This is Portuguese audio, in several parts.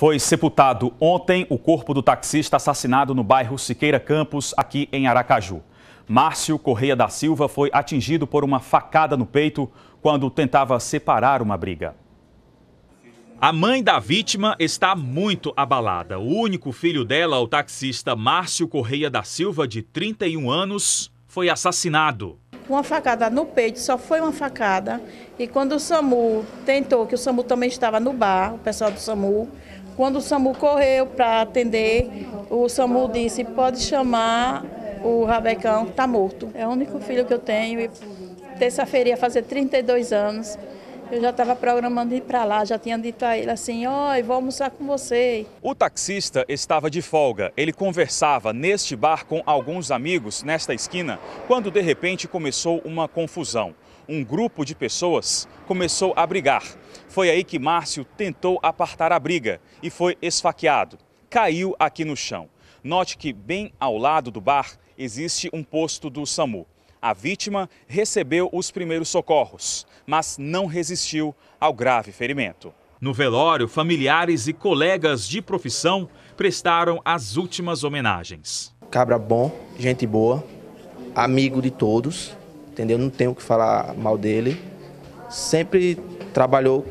Foi sepultado ontem o corpo do taxista assassinado no bairro Siqueira Campos, aqui em Aracaju. Márcio Correia da Silva foi atingido por uma facada no peito quando tentava separar uma briga. A mãe da vítima está muito abalada. O único filho dela, o taxista Márcio Correia da Silva, de 31 anos, foi assassinado. Uma facada no peito, só foi uma facada. E quando o SAMU tentou, que o SAMU também estava no bar, o pessoal do SAMU, quando o SAMU correu para atender, o SAMU disse: pode chamar o Rabecão, está morto. É o único filho que eu tenho e terça-feira ia fazer 32 anos. Eu já estava programando ir para lá, já tinha dito a ele assim, oi, vou almoçar com você. O taxista estava de folga. Ele conversava neste bar com alguns amigos, nesta esquina, quando de repente começou uma confusão um grupo de pessoas começou a brigar. Foi aí que Márcio tentou apartar a briga e foi esfaqueado. Caiu aqui no chão. Note que, bem ao lado do bar, existe um posto do SAMU. A vítima recebeu os primeiros socorros, mas não resistiu ao grave ferimento. No velório, familiares e colegas de profissão prestaram as últimas homenagens. Cabra bom, gente boa, amigo de todos, entendeu? Não tenho o que falar mal dele. Sempre trabalhou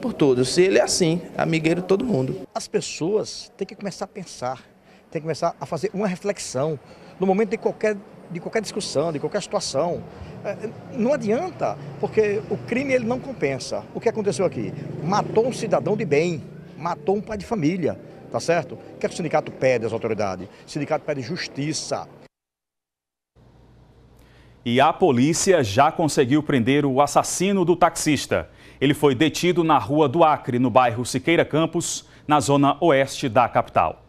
por todos. E ele é assim, amigueiro de todo mundo. As pessoas têm que começar a pensar, têm que começar a fazer uma reflexão no momento de qualquer, de qualquer discussão, de qualquer situação. É, não adianta, porque o crime ele não compensa. O que aconteceu aqui? Matou um cidadão de bem, matou um pai de família, tá certo? O que, é que o sindicato pede às autoridades? O sindicato pede justiça, e a polícia já conseguiu prender o assassino do taxista. Ele foi detido na Rua do Acre, no bairro Siqueira Campos, na zona oeste da capital.